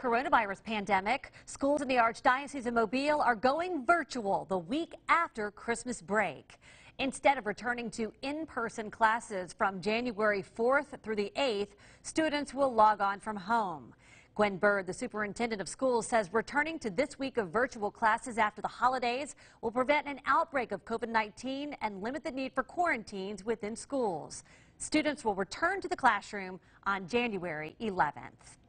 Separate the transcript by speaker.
Speaker 1: Coronavirus pandemic, schools in the Archdiocese of Mobile are going virtual the week after Christmas break. Instead of returning to in-person classes from January 4th through the 8th, students will log on from home. Gwen Bird, the superintendent of schools, says returning to this week of virtual classes after the holidays will prevent an outbreak of COVID-19 and limit the need for quarantines within schools. Students will return to the classroom on January 11th.